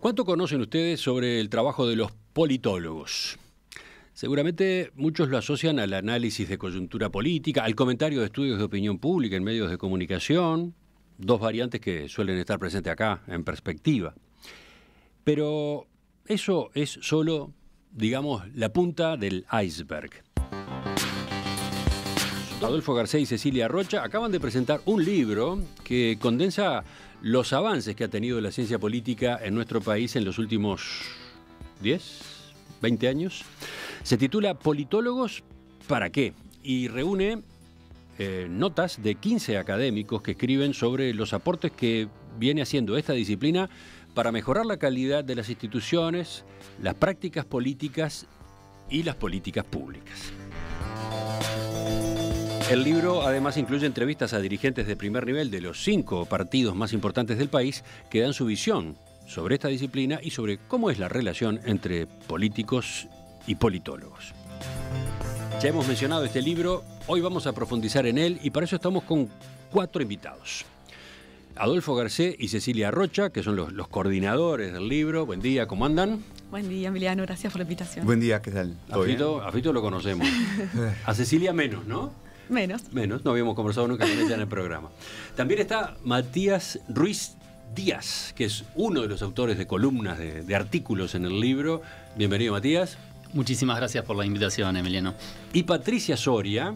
¿Cuánto conocen ustedes sobre el trabajo de los politólogos? Seguramente muchos lo asocian al análisis de coyuntura política, al comentario de estudios de opinión pública en medios de comunicación, dos variantes que suelen estar presentes acá en perspectiva. Pero eso es solo, digamos, la punta del iceberg. Adolfo García y Cecilia Rocha acaban de presentar un libro que condensa los avances que ha tenido la ciencia política en nuestro país en los últimos 10, 20 años. Se titula Politólogos, ¿para qué? Y reúne eh, notas de 15 académicos que escriben sobre los aportes que viene haciendo esta disciplina para mejorar la calidad de las instituciones, las prácticas políticas y las políticas públicas. El libro además incluye entrevistas a dirigentes de primer nivel de los cinco partidos más importantes del país que dan su visión sobre esta disciplina y sobre cómo es la relación entre políticos y politólogos. Ya hemos mencionado este libro, hoy vamos a profundizar en él y para eso estamos con cuatro invitados. Adolfo Garcé y Cecilia Rocha, que son los, coordinadores del libro. Buen día, ¿cómo andan? Buen día, Emiliano, gracias por la invitación. Buen día, ¿qué tal? A a Fito, lo conocemos. A Cecilia menos, ¿no? Menos. Menos, no habíamos conversado nunca con ella en el programa. También está Matías Ruiz Díaz, que es uno de los autores de columnas, de, artículos en el libro. Bienvenido, Matías. Muchísimas gracias por la invitación, Emiliano. Y Patricia Soria,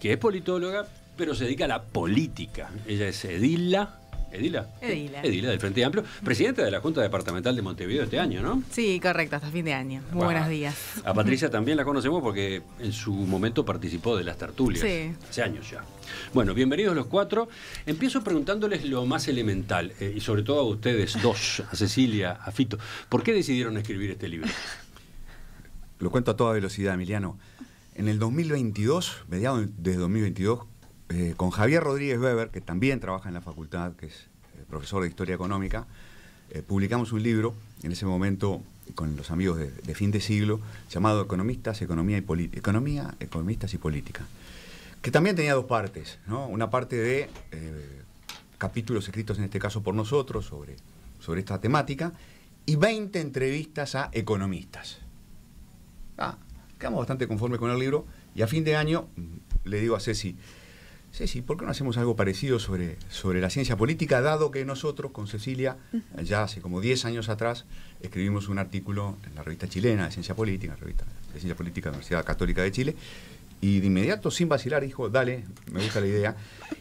que es politóloga, pero se dedica a la política. Ella es edila Edila. Edila. Edila del Frente Amplio, presidenta de la Junta Departamental de Montevideo este año, ¿no? Sí, correcto, hasta fin de año. Muy buenos días. A Patricia también la conocemos porque en su momento participó de las tertulias. Sí. Hace años ya. Bueno, bienvenidos los cuatro. Empiezo preguntándoles lo más elemental, eh, y sobre todo a ustedes dos, a Cecilia, a Fito. ¿Por qué decidieron escribir este libro? Lo cuento a toda velocidad, Emiliano. En el 2022, mediados de 2022, eh, con Javier Rodríguez Weber, que también trabaja en la facultad, que es eh, profesor de Historia Económica, eh, publicamos un libro en ese momento con los amigos de, fin de siglo llamado Economistas, Economía y Economía, Economistas y Política. Que también tenía dos partes, ¿no? Una parte de capítulos escritos en este caso por nosotros sobre, sobre esta temática y 20 entrevistas a economistas. Ah, quedamos bastante conformes con el libro y a fin de año mm, le digo a Ceci, Sí, sí, ¿por qué no hacemos algo parecido sobre, sobre la ciencia política, dado que nosotros con Cecilia, ya hace como 10 años atrás, escribimos un artículo en la revista chilena de ciencia política, la revista de ciencia política de la Universidad Católica de Chile, y de inmediato, sin vacilar, dijo, dale, me gusta la idea.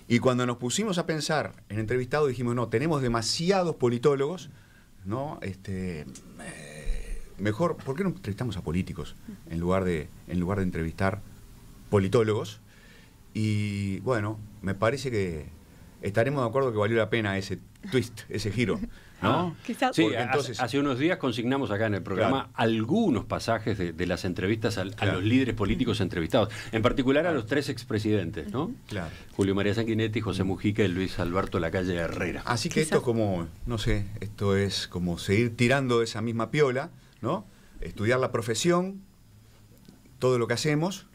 Y cuando nos pusimos a pensar en entrevistado, dijimos, no, tenemos demasiados politólogos, ¿no? Este, eh, mejor, ¿por qué no entrevistamos a políticos en lugar de, en lugar de entrevistar politólogos? Y bueno, me parece que estaremos de acuerdo que valió la pena ese twist, ese giro. ¿No? Ah, sí, entonces... hace, unos días consignamos acá en el programa algunos pasajes de, las entrevistas a los líderes políticos entrevistados, en particular a los tres expresidentes, ¿no? Claro. Julio María Sanguinetti, José Mujica y Luis Alberto Lacalle Herrera. Así que esto es como, no sé, esto es como seguir tirando esa misma piola, ¿no? Estudiar la profesión, todo lo que hacemos,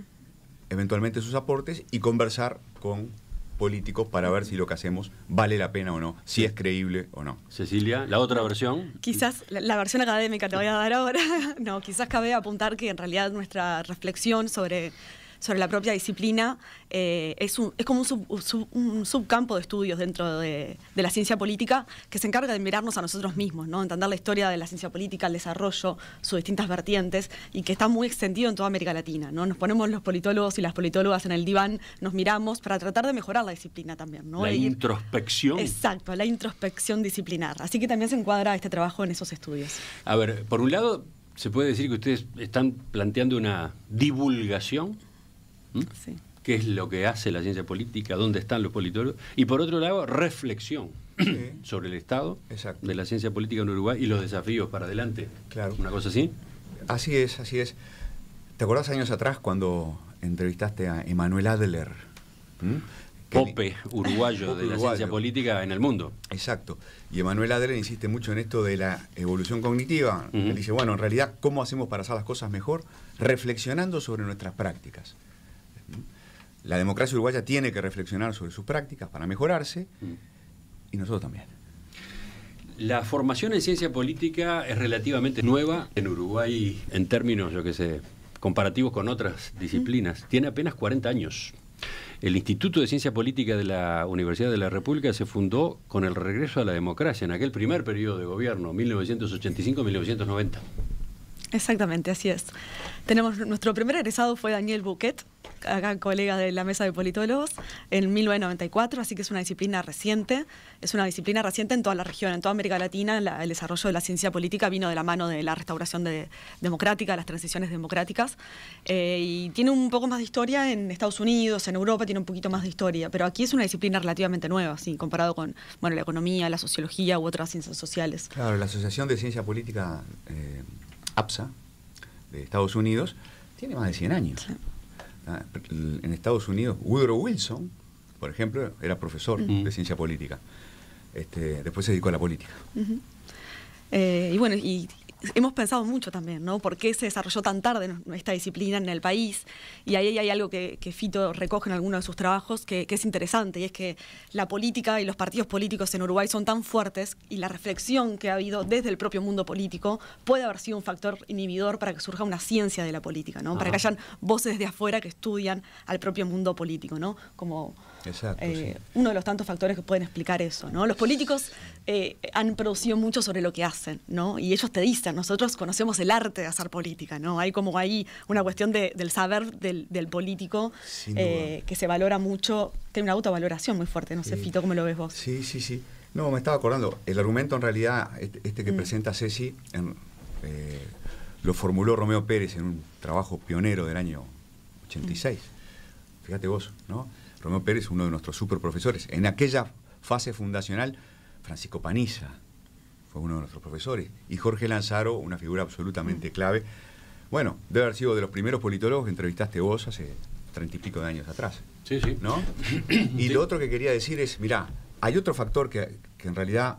eventualmente sus aportes y conversar con políticos para ver si lo que hacemos vale la pena o no, si es creíble o no. Cecilia, la otra versión. Quizás la, versión académica te voy a dar ahora. No, quizás cabe apuntar que en realidad nuestra reflexión sobre sobre la propia disciplina, eh, es, como un, sub, subcampo de estudios dentro de, la ciencia política que se encarga de mirarnos a nosotros mismos, ¿no? entender la historia de la ciencia política, el desarrollo, sus distintas vertientes, y que está muy extendido en toda América Latina. ¿no? Nos ponemos los politólogos y las politólogas en el diván, nos miramos para tratar de mejorar la disciplina también. La introspección. Exacto, la introspección disciplinar. Así que también se encuadra este trabajo en esos estudios. A ver, por un lado, se puede decir que ustedes están planteando una divulgación ¿Mm? ¿Qué es lo que hace la ciencia política? ¿Dónde están los politólogos? Y por otro lado, reflexión sobre el estado de la ciencia política en Uruguay y los desafíos para adelante. Claro. ¿Una cosa así? Así es, así es. ¿Te acordás años atrás cuando entrevistaste a Emanuel Adler? ¿Mm? Pope uruguayo de la ciencia política en el mundo. Exacto. Y Emanuel Adler insiste mucho en esto de la evolución cognitiva. dice, bueno, en realidad, ¿cómo hacemos para hacer las cosas mejor? Reflexionando sobre nuestras prácticas. La democracia uruguaya tiene que reflexionar sobre sus prácticas para mejorarse mm. y nosotros también. La formación en ciencia política es relativamente nueva en Uruguay en términos, yo que sé, comparativos con otras disciplinas. Tiene apenas 40 años. El Instituto de Ciencia Política de la Universidad de la República se fundó con el regreso a la democracia en aquel primer periodo de gobierno, 1985-1990. Exactamente, así es. Tenemos nuestro primer egresado fue Daniel Bouquet, acá colega de la mesa de politólogos, en 1994, así que es una disciplina reciente, es una disciplina reciente en toda la región, en toda América Latina, el desarrollo de la ciencia política vino de la mano de la restauración democrática, las transiciones democráticas, eh, y tiene un poco más de historia en Estados Unidos, en Europa tiene un poquito más de historia, pero aquí es una disciplina relativamente nueva, comparado con bueno, la economía, la sociología u otras ciencias sociales. Claro, la Asociación de Ciencia Política... Eh, APSA de Estados Unidos, tiene más de 100 años. Ah, en Estados Unidos, Woodrow Wilson, por ejemplo, era profesor de ciencia política. Este, después se dedicó a la política. Eh, y bueno, y hemos pensado mucho también, ¿no? ¿Por qué se desarrolló tan tarde esta disciplina en el país? Y ahí hay algo que, Fito recoge en alguno de sus trabajos que, es interesante, y es que la política y los partidos políticos en Uruguay son tan fuertes y la reflexión que ha habido desde el propio mundo político puede haber sido un factor inhibidor para que surja una ciencia de la política, ¿no? Para que hayan voces de afuera que estudian al propio mundo político, ¿no? Como Exacto, eh, Uno de los tantos factores que pueden explicar eso, ¿no? Los políticos eh, han producido mucho sobre lo que hacen, ¿no? Y ellos te dicen, nosotros conocemos el arte de hacer política, ¿no? Hay como ahí una cuestión del saber del, político eh, que se valora mucho, tiene una autovaloración muy fuerte, no sé, Fito, ¿cómo lo ves vos? Sí, sí, sí. No, me estaba acordando, el argumento en realidad, este que mm. presenta Ceci, lo formuló Romeo Pérez en un trabajo pionero del año 86. Mm. Fíjate vos, ¿no? Romeo Pérez, uno de nuestros superprofesores. En aquella fase fundacional, Francisco Paniza fue uno de nuestros profesores. Y Jorge Lanzaro, una figura absolutamente clave. Bueno, debe haber sido de los primeros politólogos que entrevistaste vos hace treinta y pico de años atrás. Sí, sí. ¿No? Y lo otro que quería decir es, mirá, hay otro factor que, en realidad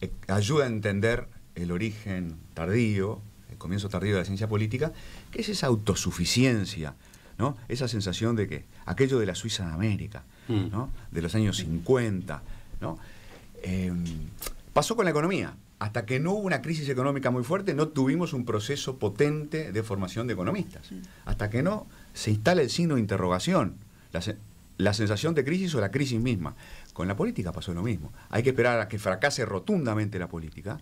eh, ayuda a entender el origen tardío, el comienzo tardío de la ciencia política, que es esa autosuficiencia esa sensación de que aquello de la Suiza de América, mm. De los años 50, em, pasó con la economía. Hasta que no hubo una crisis económica muy fuerte, no tuvimos un proceso potente de formación de economistas. Hasta que no se instala el signo de interrogación, la, sensación de crisis o la crisis misma. Con la política pasó lo mismo. Hay que esperar a que fracase rotundamente la política,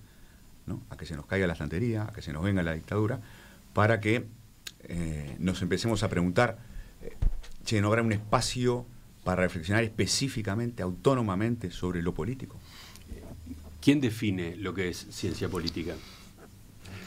a que se nos caiga la estantería, a que se nos venga la dictadura, para que eh, nos empecemos a preguntar, si eh, ¿no habrá un espacio para reflexionar específicamente, autónomamente sobre lo político? ¿Quién define lo que es ciencia política?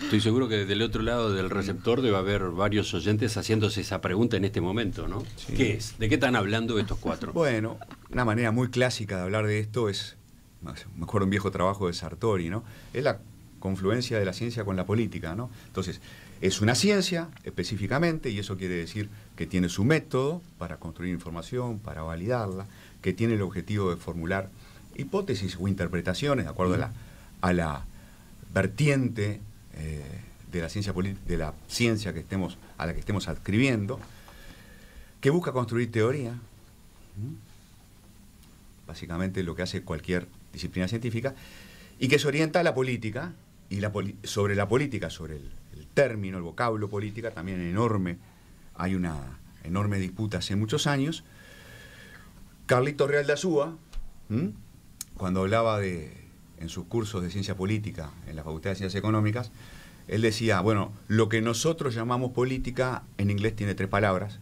Estoy seguro que desde el otro lado del receptor debe haber varios oyentes haciéndose esa pregunta en este momento, ¿no? ¿Qué es? ¿De qué están hablando estos cuatro? Bueno, una manera muy clásica de hablar de esto es, me acuerdo un viejo trabajo de Sartori, ¿no? Es la confluencia de la ciencia con la política, ¿no? Entonces, es una ciencia específicamente y eso quiere decir que tiene su método para construir información, para validarla, que tiene el objetivo de formular hipótesis o interpretaciones de acuerdo a, la, a la vertiente eh, de, la ciencia de la ciencia que estemos, a la que estemos adscribiendo, que busca construir teoría. Básicamente lo que hace cualquier disciplina científica, y que se orienta a la política, y la sobre la política, sobre el término, el vocablo política también enorme. Hay una enorme disputa hace muchos años. Carlito Real de Azúa, cuando hablaba de, en sus cursos de ciencia política en la Facultad de Ciencias Económicas, él decía, bueno, lo que nosotros llamamos política en inglés tiene tres palabras.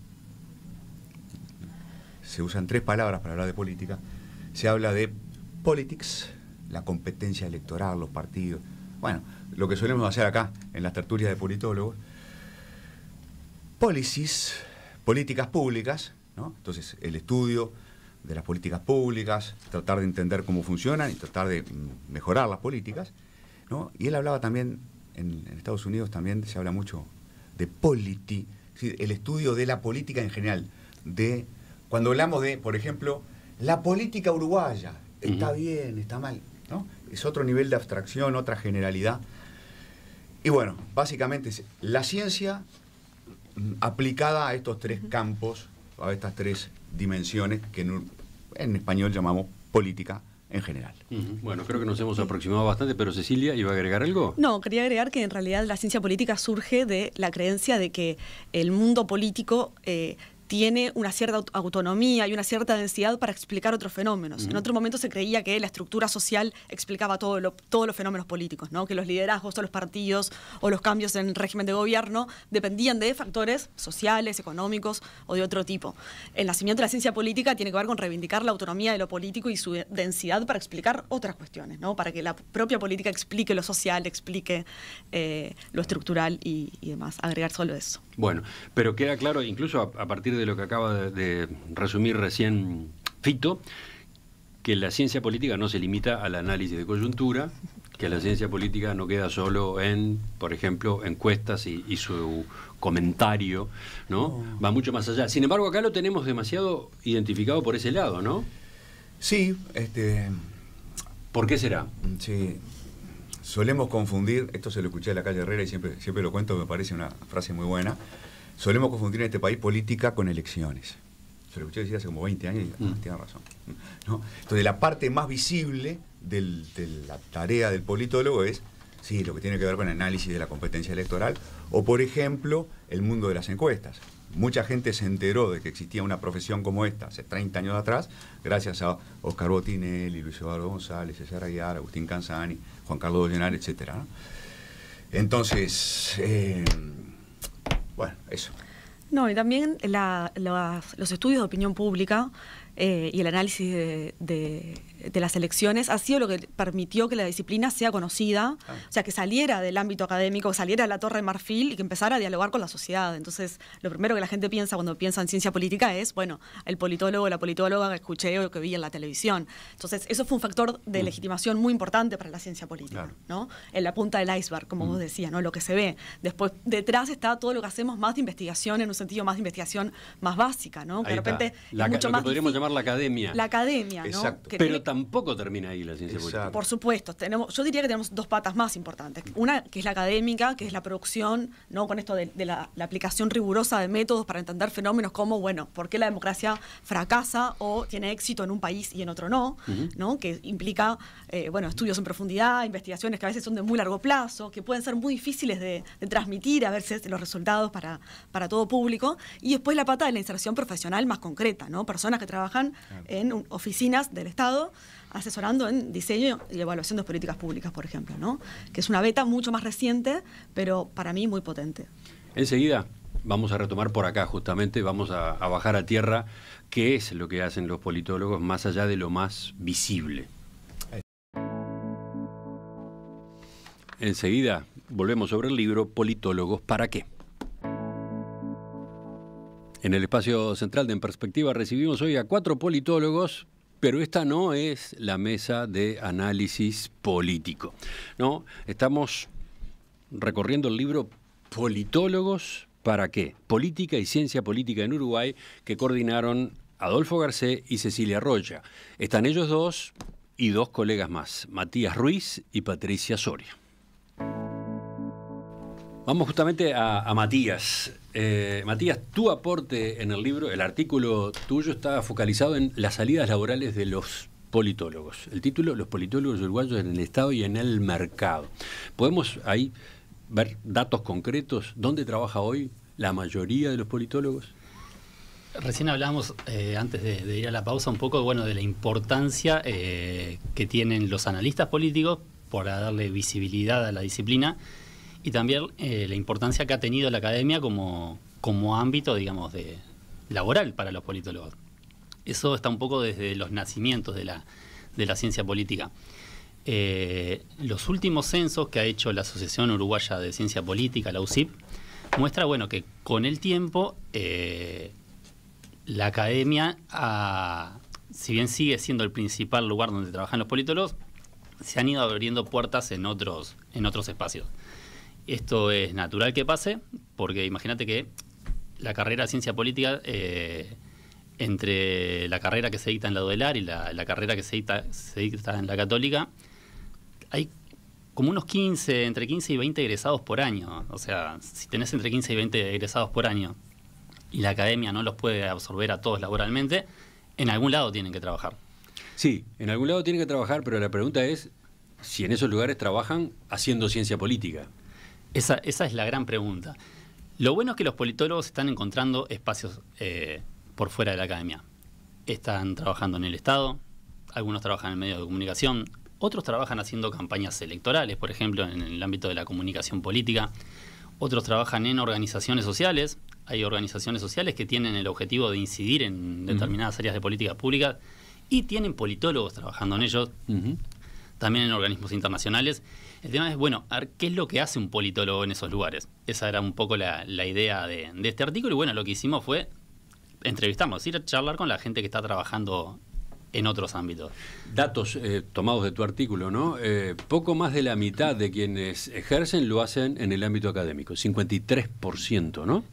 Se usan tres palabras para hablar de política. Se habla de politics, la competencia electoral, los partidos, bueno, lo que solemos hacer acá en las tertulias de politólogos. Policies, políticas públicas, ¿no? Entonces, el estudio de las políticas públicas, tratar de entender cómo funcionan y tratar de mejorar las políticas, ¿no? Y él hablaba también, en, Estados Unidos también se habla mucho de polity, el estudio de la política en general, de cuando hablamos de, por ejemplo, la política uruguaya, está bien, está mal, ¿no? es otro nivel de abstracción, otra generalidad. Y bueno, básicamente es la ciencia aplicada a estos tres campos, a estas tres dimensiones que en, español llamamos política, en general. Bueno, creo que nos hemos aproximado bastante, pero Cecilia, ¿iba a agregar algo? No, quería agregar que en realidad la ciencia política surge de la creencia de que el mundo político eh, tiene una cierta autonomía y una cierta densidad para explicar otros fenómenos. En otro momento se creía que la estructura social explicaba todos los fenómenos políticos, ¿no? que los liderazgos o los partidos o los cambios en el régimen de gobierno dependían de factores sociales, económicos o de otro tipo. El nacimiento de la ciencia política tiene que ver con reivindicar la autonomía de lo político y su densidad para explicar otras cuestiones, para que la propia política explique lo social, explique eh, lo estructural y, demás. Agregar solo eso. Bueno, pero queda claro, incluso a partir de lo que acaba de, resumir recién Fito, que la ciencia política no se limita al análisis de coyuntura, que la ciencia política no queda solo en, por ejemplo, encuestas y, su comentario, ¿no? Oh. Va mucho más allá. Sin embargo, acá lo tenemos demasiado identificado por ese lado, ¿no? Sí, este. ¿Por qué será? Sí. Solemos confundir, esto se lo escuché a la calle Herrera y siempre, siempre lo cuento, me parece una frase muy buena Solemos confundir en este país política con elecciones. Se lo escuché decir hace como 20 años y mm. tiene razón. Entonces, la parte más visible de la tarea del politólogo es sí, lo que tiene que ver con el análisis de la competencia electoral, o por ejemplo, el mundo de las encuestas. Mucha gente se enteró de que existía una profesión como esta hace 30 años atrás, gracias a Oscar Botinelli, Luis Eduardo González, César Aguiar, Agustín Canzani, Juan Carlos Dollenar, etc. Entonces, eh, bueno, eso. No, y también los estudios de opinión pública eh, y el análisis de de las elecciones ha sido lo que permitió que la disciplina sea conocida, ah. o sea, que saliera del ámbito académico, que saliera de la Torre de Marfil y que empezara a dialogar con la sociedad. Entonces, lo primero que la gente piensa cuando piensa en ciencia política es, bueno, el politólogo, o la politóloga que escuché o que vi en la televisión. Entonces, eso fue un factor de legitimación muy importante para la ciencia política, ¿no? En la punta del iceberg, como vos decías, ¿no? Lo que se ve. Después, detrás está todo lo que hacemos más de investigación, en un sentido más de investigación más básica, ¿no? de repente podríamos llamar la academia. La academia, ¿no? Pero tampoco termina ahí la ciencia Por supuesto, tenemos, yo diría que tenemos dos patas más importantes. Una que es la académica, que es la producción, ¿no? Con esto de, la, aplicación rigurosa de métodos para entender fenómenos como, bueno, por qué la democracia fracasa o tiene éxito en un país y en otro no, ¿no? Que implica, eh, bueno, estudios en profundidad, investigaciones que a veces son de muy largo plazo, que pueden ser muy difíciles de, transmitir a veces los resultados para, para todo público. Y después la pata de la inserción profesional más concreta, ¿no? Personas que trabajan en oficinas del Estado asesorando en diseño y evaluación de políticas públicas, por ejemplo, ¿no? que es una beta mucho más reciente, pero para mí muy potente. Enseguida vamos a retomar por acá justamente, vamos a, a bajar a tierra qué es lo que hacen los politólogos más allá de lo más visible. Enseguida volvemos sobre el libro Politólogos para qué. En el espacio central de En Perspectiva recibimos hoy a cuatro politólogos pero esta no es la mesa de análisis político. No, estamos recorriendo el libro Politólogos para qué? Política y ciencia política en Uruguay que coordinaron Adolfo Garcés y Cecilia Roya. Están ellos dos y dos colegas más, Matías Ruiz y Patricia Soria. Vamos justamente a, a Matías. Eh, Matías, tu aporte en el libro, el artículo tuyo está focalizado en las salidas laborales de los politólogos. El título, Los politólogos uruguayos en el Estado y en el mercado. ¿Podemos ahí ver datos concretos? ¿Dónde trabaja hoy la mayoría de los politólogos? Recién hablábamos, eh, antes de, ir a la pausa, un poco bueno, de la importancia eh, que tienen los analistas políticos para darle visibilidad a la disciplina y también eh, la importancia que ha tenido la academia como, ámbito, digamos, de laboral para los politólogos. Eso está un poco desde los nacimientos de la, ciencia política. Eh, los últimos censos que ha hecho la Asociación Uruguaya de Ciencia Política, la UCIP, muestra bueno, que con el tiempo eh, la academia, si bien sigue siendo el principal lugar donde trabajan los politólogos, se han ido abriendo puertas en otros, en otros espacios. Esto es natural que pase, porque imagínate que la carrera de ciencia política, eh, entre la carrera que se dicta en la UDELAR y la, carrera que se dicta, se dicta, en la Católica, hay como unos 15, entre 15 y 20 egresados por año. O sea, si tenés entre 15 y 20 egresados por año y la academia no los puede absorber a todos laboralmente, en algún lado tienen que trabajar. Sí, en algún lado tienen que trabajar, pero la pregunta es si en esos lugares trabajan haciendo ciencia política. Esa, esa es la gran pregunta. Lo bueno es que los politólogos están encontrando espacios eh, por fuera de la academia. Están trabajando en el Estado, algunos trabajan en medios de comunicación, otros trabajan haciendo campañas electorales, por ejemplo, en el ámbito de la comunicación política, otros trabajan en organizaciones sociales, hay organizaciones sociales que tienen el objetivo de incidir en determinadas áreas de política pública y tienen politólogos trabajando en ellos también en organismos internacionales. El tema es, bueno, ¿qué es lo que hace un politólogo en esos lugares? Esa era un poco la, idea de, este artículo y bueno, lo que hicimos fue entrevistamos, ir a charlar con la gente que está trabajando en otros ámbitos. Datos eh, tomados de tu artículo, ¿no? Eh, poco más de la mitad de quienes ejercen lo hacen en el ámbito académico, 53%, ¿no?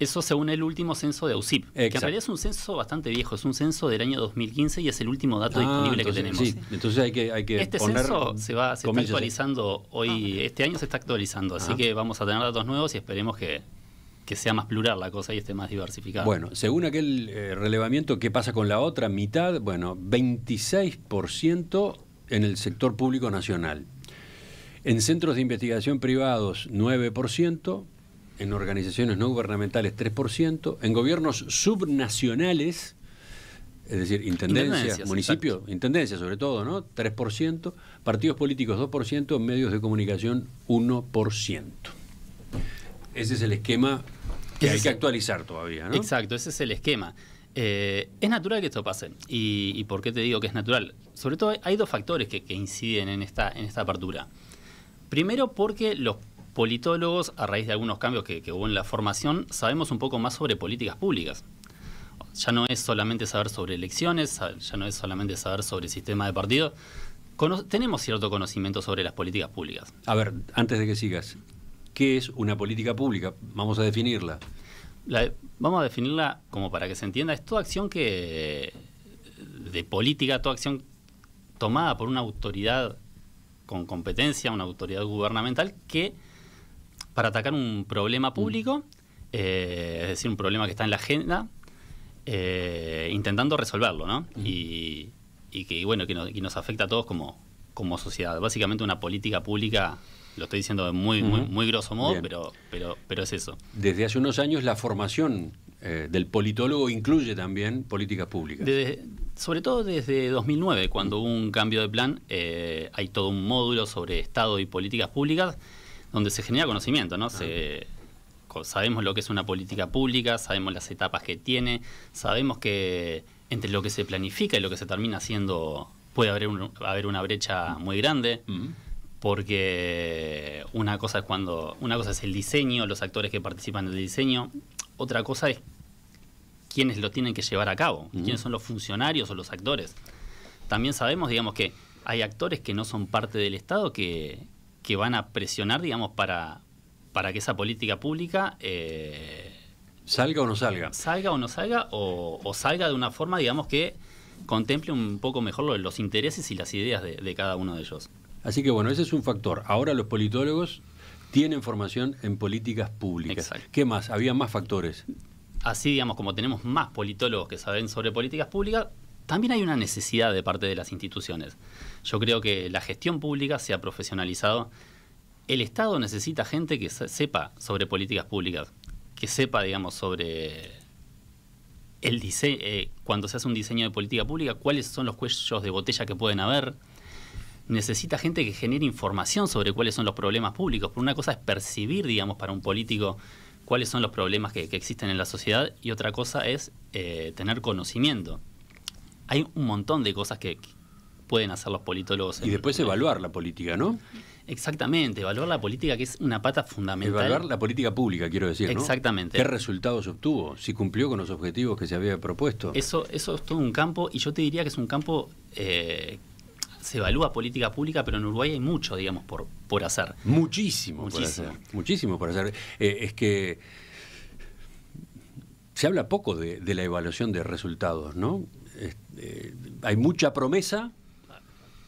Eso según el último censo de AUSIP, que en realidad es un censo bastante viejo, es un censo del año 2015 y es el último dato ah, disponible que tenemos. Entonces hay que, Este censo se, va, está ¿eh? actualizando hoy, ah, este año se está actualizando, así ah. que vamos a tener datos nuevos y esperemos que, sea más plural la cosa y esté más diversificada. Bueno, según aquel eh, relevamiento, ¿qué pasa con la otra mitad? Bueno, 26% en el sector público nacional. En centros de investigación privados, 9%, en organizaciones no gubernamentales 3%, en gobiernos subnacionales, es decir, intendencias, municipios, intendencias sobre todo, ¿no? 3%, partidos políticos 2%, medios de comunicación 1%. Ese es el esquema que hay que actualizar todavía, ¿no? Exacto, ese es el esquema. Eh, es natural que esto pase. Y, por qué te digo que es natural? Sobre todo hay dos factores que, que inciden en esta, en esta apertura. Primero porque los politólogos, a raíz de algunos cambios que, hubo en la formación, sabemos un poco más sobre políticas públicas. Ya no es solamente saber sobre elecciones, ya no es solamente saber sobre el sistema de partido. tenemos cierto conocimiento sobre las políticas públicas. A ver, antes de que sigas, ¿qué es una política pública? Vamos a definirla. vamos a definirla como para que se entienda. Es toda acción que de política, toda acción tomada por una autoridad con competencia, una autoridad gubernamental que para atacar un problema mm. público, eh, es decir, un problema que está en la agenda, eh, intentando resolverlo, ¿no? Mm. y, que, bueno, que, nos afecta a todos como, sociedad. Básicamente una política pública, lo estoy diciendo de muy, muy grosso modo, pero, pero, pero es eso. Desde hace unos años la formación eh, del politólogo incluye también políticas públicas. sobre todo desde 2009, cuando hubo un cambio de plan, hay todo un módulo sobre Estado y políticas públicas donde se genera conocimiento, ¿no? Ah. sabemos lo que es una política pública, sabemos las etapas que tiene, sabemos que entre lo que se planifica y lo que se termina haciendo puede haber, haber una brecha muy grande. Porque una cosa es cuando. Una cosa es el diseño, los actores que participan del diseño. Otra cosa es quiénes lo tienen que llevar a cabo, quiénes son los funcionarios o los actores. También sabemos, digamos, que hay actores que no son parte del Estado que, que van a presionar, digamos, para, para que esa política pública... Eh, salga o no salga. Salga o no salga, o, salga de una forma, digamos, que contemple un poco mejor los, intereses y las ideas de, cada uno de ellos. Así que bueno, ese es un factor. Ahora los politólogos tienen formación en políticas públicas. ¿Qué más? Había más factores. Así, digamos, como tenemos más politólogos que saben sobre políticas públicas, también hay una necesidad de parte de las instituciones. Yo creo que la gestión pública se ha profesionalizado. El Estado necesita gente que sepa sobre políticas públicas, que sepa, digamos, sobre el diseño, eh, cuando se hace un diseño de política pública, cuáles son los cuellos de botella que pueden haber. Necesita gente que genere información sobre cuáles son los problemas públicos. Por una cosa es percibir, digamos, para un político cuáles son los problemas que, existen en la sociedad y otra cosa es eh, tener conocimiento hay un montón de cosas que pueden hacer los politólogos. Y después evaluar la política, ¿no? Exactamente, evaluar la política que es una pata fundamental. Evaluar la política pública, quiero decir. ¿no? Exactamente. ¿Qué resultados obtuvo? Si cumplió con los objetivos que se había propuesto. Eso, eso es todo un campo, y yo te diría que es un campo eh, se evalúa política pública, pero en Uruguay hay mucho, digamos, por, por hacer. Muchísimo, Muchísimo. por hacer. Muchísimo por hacer. Eh, es que se habla poco de, de, la evaluación de resultados, ¿no? hay mucha promesa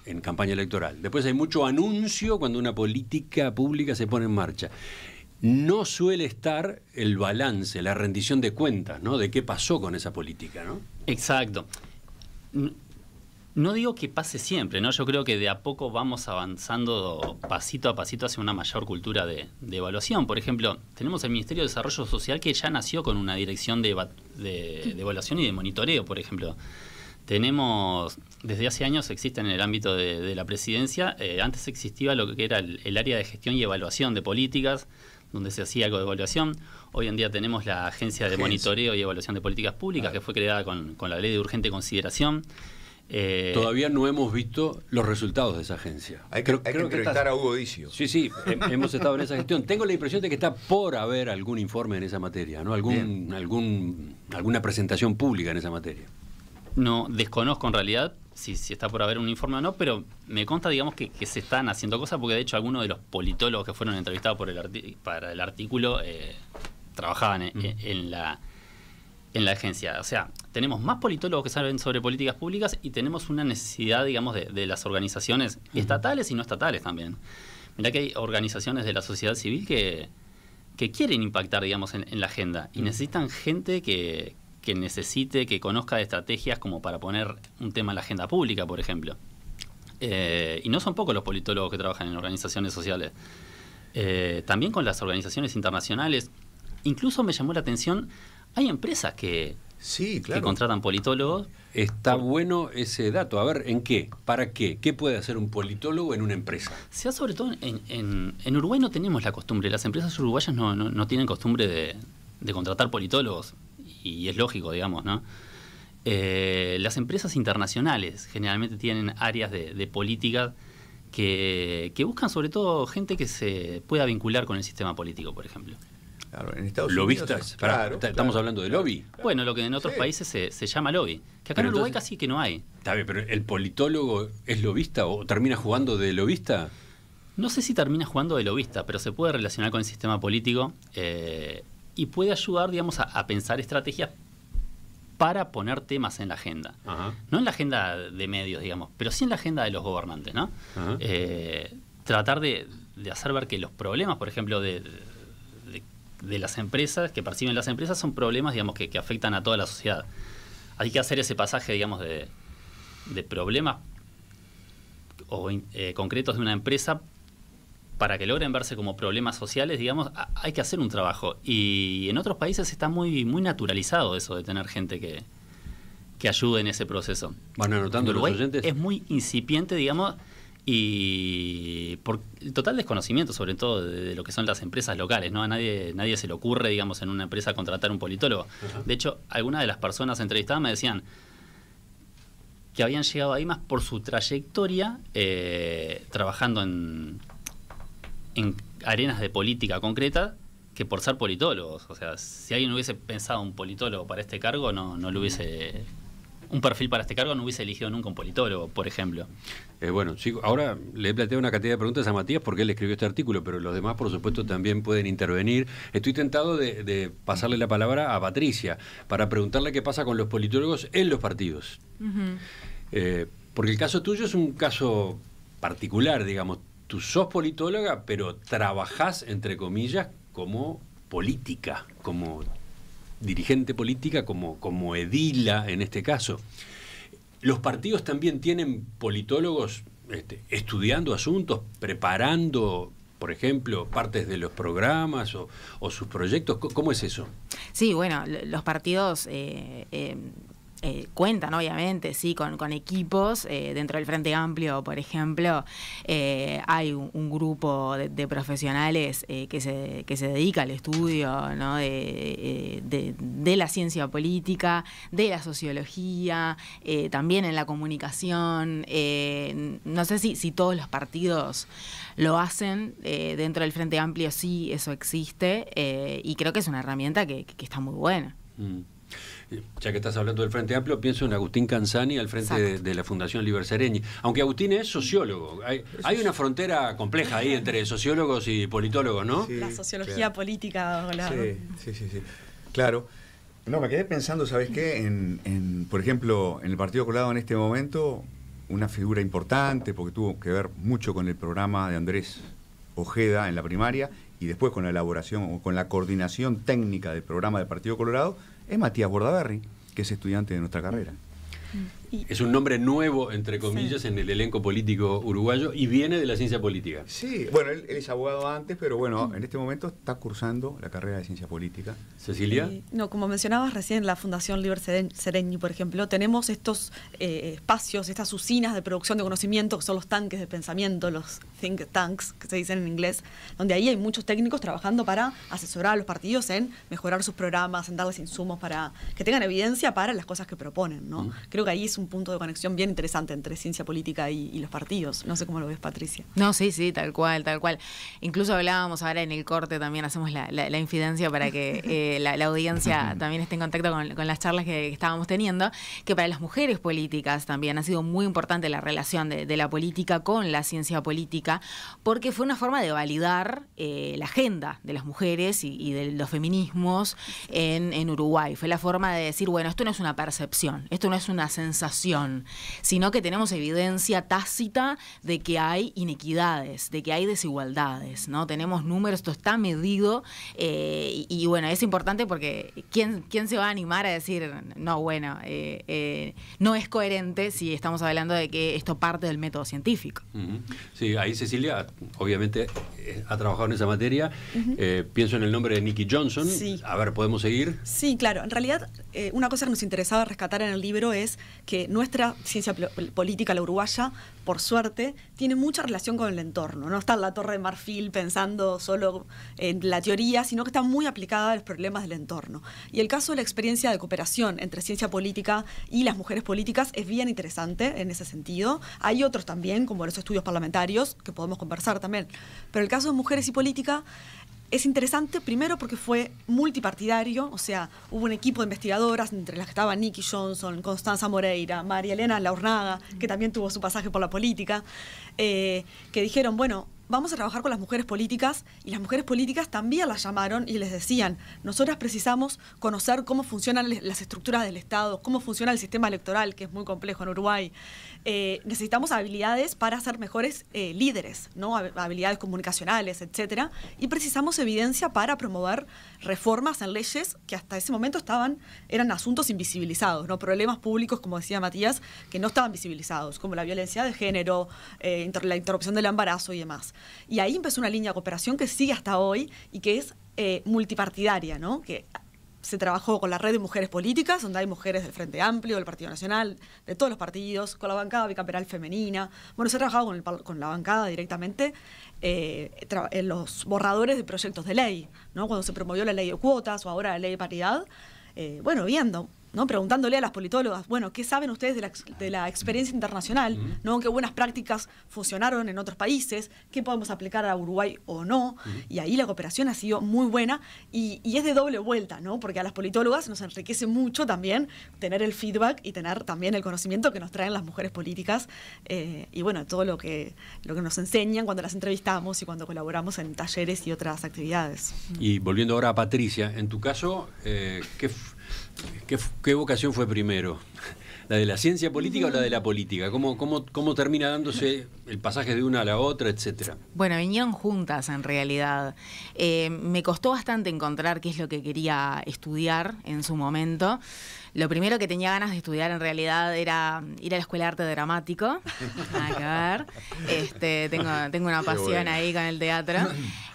en campaña electoral. Después hay mucho anuncio cuando una política pública se pone en marcha. No suele estar el balance, la rendición de cuentas, ¿no? De qué pasó con esa política, ¿no? Exacto. No digo que pase siempre, ¿no? Yo creo que de a poco vamos avanzando pasito a pasito hacia una mayor cultura de, evaluación. Por ejemplo, tenemos el Ministerio de Desarrollo Social que ya nació con una dirección de evaluación y de monitoreo, por ejemplo tenemos, desde hace años existen en el ámbito de, la presidencia, eh, antes existía lo que era el, área de gestión y evaluación de políticas, donde se hacía algo de evaluación. Hoy en día tenemos la Agencia de Monitoreo y Evaluación de Políticas Públicas, que fue creada con, la ley de urgente consideración. Eh, Todavía no hemos visto los resultados de esa agencia. Hay que, creo, que entrevistar a Hugo Dicio. Sí, sí, hemos estado en esa gestión. Tengo la impresión de que está por haber algún informe en esa materia, ¿no? Algún, algún, alguna presentación pública en esa materia. No, desconozco en realidad si, si está por haber un informe o no, pero me consta, digamos, que, se están haciendo cosas, porque de hecho algunos de los politólogos que fueron entrevistados por el para el artículo eh, trabajaban en, la, en la agencia. O sea, tenemos más politólogos que saben sobre políticas públicas y tenemos una necesidad, digamos, de, las organizaciones estatales y no estatales también. Mirá que hay organizaciones de la sociedad civil que, que quieren impactar, digamos, en la agenda y necesitan gente que, que necesite, que conozca estrategias como para poner un tema en la agenda pública, por ejemplo. Eh, y no son pocos los politólogos que trabajan en organizaciones sociales. Eh, también con las organizaciones internacionales. Incluso me llamó la atención, hay empresas que, sí, contratan politólogos. Está bueno ese dato. A ver, ¿en qué? ¿Para qué? ¿Qué puede hacer un politólogo en una empresa? Sea sobre todo en, Uruguay no tenemos la costumbre, las empresas uruguayas no, tienen costumbre de contratar politólogos y es lógico, digamos, ¿no? Eh, las empresas internacionales generalmente tienen áreas de, política que, buscan sobre todo gente que se pueda vincular con el sistema político, por ejemplo. Claro, en Estados Unidos ¿Lobistas? claro, estamos hablando de lobby. Bueno, lo que en otros países se, llama lobby, que acá en Uruguay casi que no hay. Está bien, pero ¿el politólogo es lobista o termina jugando de lobista? No sé si termina jugando de lobista, pero se puede relacionar con el sistema político. Eh, y puede ayudar, digamos, a, pensar estrategias para poner temas en la agenda. No en la agenda de medios, digamos, pero sí en la agenda de los gobernantes, ¿no? Eh, tratar de, hacer ver que los problemas, por ejemplo, de, las empresas, que perciben las empresas, son problemas, digamos, que, afectan a toda la sociedad. Hay que hacer ese pasaje, digamos, de, problemas eh, concretos de una empresa para que logren verse como problemas sociales, digamos, hay que hacer un trabajo. Y en otros países está muy, muy naturalizado eso de tener gente que, ayude en ese proceso. ¿Van anotando los oyentes. Es muy incipiente, digamos, y por total desconocimiento, sobre todo de, lo que son las empresas locales, ¿no? A nadie, nadie se le ocurre, digamos, en una empresa contratar un politólogo. De hecho, algunas de las personas entrevistadas me decían que habían llegado ahí más por su trayectoria eh, trabajando en en arenas de política concreta que por ser politólogos. O sea, si alguien hubiese pensado un politólogo para este cargo, no, no lo hubiese. Un perfil para este cargo no hubiese elegido nunca un politólogo, por ejemplo. Eh, bueno, sí, ahora le he planteado una cantidad de preguntas a Matías porque él escribió este artículo, pero los demás, por supuesto, también pueden intervenir. Estoy tentado de, pasarle la palabra a Patricia para preguntarle qué pasa con los politólogos en los partidos. Eh, porque el caso tuyo es un caso particular, digamos tú sos politóloga, pero trabajás, entre comillas, como política, como dirigente política, como, como edila en este caso. Los partidos también tienen politólogos este, estudiando asuntos, preparando, por ejemplo, partes de los programas o, sus proyectos. ¿Cómo es eso? Sí, bueno, los partidos... Eh, eh, eh, cuentan, obviamente, sí, con, equipos. Eh, dentro del Frente Amplio, por ejemplo, eh, hay un, grupo de, profesionales que, se, que se dedica al estudio de, la ciencia política, de la sociología, también en la comunicación. no sé si, si todos los partidos lo hacen. dentro del Frente Amplio sí, eso existe. y creo que es una herramienta que, está muy buena. Mm. Eh, ya que estás hablando del Frente Amplio, pienso en Agustín Canzani al frente de, la Fundación Libercereñi. Aunque Agustín es sociólogo, hay, una frontera compleja ahí entre sociólogos y politólogos, ¿no? la sociología política, claro. Sí, sí, sí, Claro. No, me quedé pensando, ¿sabes qué? En, por ejemplo, en el Partido Colorado en este momento, una figura importante, porque tuvo que ver mucho con el programa de Andrés Ojeda en la primaria y después con la elaboración o con la coordinación técnica del programa del Partido Colorado, es Matías Bordaberry, que es estudiante de nuestra carrera. Mm es un nombre nuevo, entre comillas, en el elenco político uruguayo y viene de la ciencia política. Sí, bueno, él, es abogado antes, pero bueno, en este momento está cursando la carrera de ciencia política. Cecilia. no, como mencionabas recién, la Fundación Liber Sereñi, por ejemplo, tenemos estos eh, espacios, estas usinas de producción de conocimiento, que son los tanques de pensamiento, los think tanks, que se dicen en inglés, donde ahí hay muchos técnicos trabajando para asesorar a los partidos en mejorar sus programas, en darles insumos para que tengan evidencia para las cosas que proponen, ¿no? Mm. Creo que ahí es es un punto de conexión bien interesante entre ciencia política y, los partidos. No sé cómo lo ves, Patricia. No, sí, sí, tal cual, tal cual. Incluso hablábamos ahora en el corte, también hacemos la, infidencia para que eh, la, audiencia también esté en contacto con, las charlas que, estábamos teniendo, que para las mujeres políticas también ha sido muy importante la relación de, la política con la ciencia política, porque fue una forma de validar eh, la agenda de las mujeres y, de los feminismos en Uruguay. Fue la forma de decir, bueno, esto no es una percepción, esto no es una sensación sino que tenemos evidencia tácita de que hay inequidades, de que hay desigualdades, ¿no? Tenemos números, esto está medido eh, y, bueno, es importante porque ¿quién, ¿quién se va a animar a decir, no, bueno, eh, eh, no es coherente si estamos hablando de que esto parte del método científico? Sí, ahí Cecilia obviamente ha trabajado en esa materia. pienso en el nombre de Nicky Johnson. A ver, ¿podemos seguir? Sí, claro. En realidad, una cosa que nos interesaba rescatar en el libro es que nuestra ciencia política, la uruguaya, por suerte, tiene mucha relación con el entorno. No está en la Torre de Marfil pensando solo en la teoría, sino que está muy aplicada a los problemas del entorno. Y el caso de la experiencia de cooperación entre ciencia política y las mujeres políticas es bien interesante en ese sentido. Hay otros también, como los estudios parlamentarios, que podemos conversar también. Pero el caso de mujeres y política es interesante primero porque fue multipartidario, o sea, hubo un equipo de investigadoras entre las que estaba Nicky Johnson, Constanza Moreira, María Elena Laurnaga, que también tuvo su pasaje por la política, eh, que dijeron, bueno, vamos a trabajar con las mujeres políticas y las mujeres políticas también las llamaron y les decían, nosotras precisamos conocer cómo funcionan las estructuras del Estado, cómo funciona el sistema electoral, que es muy complejo en Uruguay. Eh, necesitamos habilidades para ser mejores eh, líderes, ¿no? habilidades comunicacionales, etc. Y precisamos evidencia para promover reformas en leyes que hasta ese momento estaban, eran asuntos invisibilizados, ¿no? problemas públicos, como decía Matías, que no estaban visibilizados, como la violencia de género, eh, la interrupción del embarazo y demás. Y ahí empezó una línea de cooperación que sigue hasta hoy y que es eh, multipartidaria, ¿no? Que se trabajó con la red de mujeres políticas, donde hay mujeres del Frente Amplio, del Partido Nacional, de todos los partidos, con la bancada bicameral femenina. Bueno, se ha trabajado con, la bancada directamente eh, en los borradores de proyectos de ley, ¿no? cuando se promovió la ley de cuotas o ahora la ley de paridad. Eh, bueno, viendo preguntándole a las politólogas, bueno, ¿qué saben ustedes de la, experiencia internacional? ¿no? ¿Qué buenas prácticas funcionaron en otros países? ¿Qué podemos aplicar a Uruguay o no? Y ahí la cooperación ha sido muy buena y, es de doble vuelta, ¿no? porque a las politólogas nos enriquece mucho también tener el feedback y tener también el conocimiento que nos traen las mujeres políticas eh, y bueno, todo lo que, lo que nos enseñan cuando las entrevistamos y cuando colaboramos en talleres y otras actividades. Y volviendo ahora a Patricia, en tu caso, eh, ¿qué ¿Qué, vocación fue primero? ¿La de la ciencia política o la de la política? ¿Cómo, termina dándose el pasaje de una a la otra, etcétera? Bueno, vinieron juntas en realidad. Eh, me costó bastante encontrar qué es lo que quería estudiar en su momento. Lo primero que tenía ganas de estudiar en realidad era ir a la Escuela de Arte Dramático. Nada ver. Este, tengo, una pasión ahí con el teatro.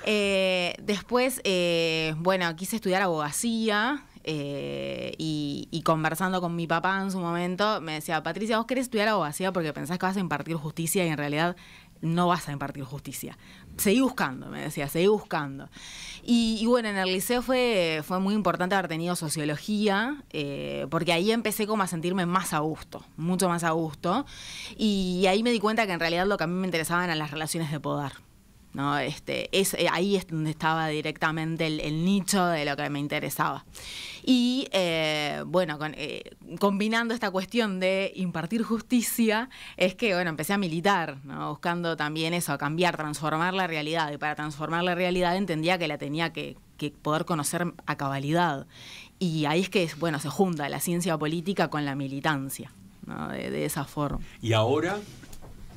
Eh, después, eh, bueno, quise estudiar abogacía eh, y, conversando con mi papá en su momento, me decía, Patricia, vos querés estudiar abogacía porque pensás que vas a impartir justicia y en realidad no vas a impartir justicia. Seguí buscando, me decía, seguí buscando. Y, bueno, en el liceo fue, fue muy importante haber tenido sociología, eh, porque ahí empecé como a sentirme más a gusto, mucho más a gusto. Y ahí me di cuenta que en realidad lo que a mí me interesaban eran las relaciones de poder. Este, es, eh, ahí es donde estaba directamente el, nicho de lo que me interesaba. Y eh, bueno, eh, combinando esta cuestión de impartir justicia, es que bueno, empecé a militar, buscando también eso, cambiar, transformar la realidad. Y para transformar la realidad entendía que la tenía que, poder conocer a cabalidad. Y ahí es que bueno, se junta la ciencia política con la militancia, de esa forma. Y ahora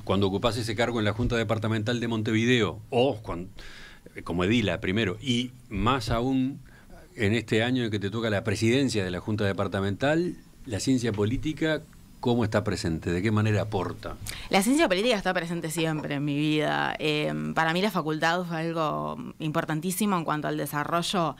cuando ocupás ese cargo en la Junta Departamental de Montevideo, o eh, como edila primero, y más aún en este año en que te toca la presidencia de la Junta Departamental, la ciencia política, ¿cómo está presente? ¿De qué manera aporta? La ciencia política está presente siempre en mi vida. Em, para mí la facultad fue algo importantísimo en cuanto al desarrollo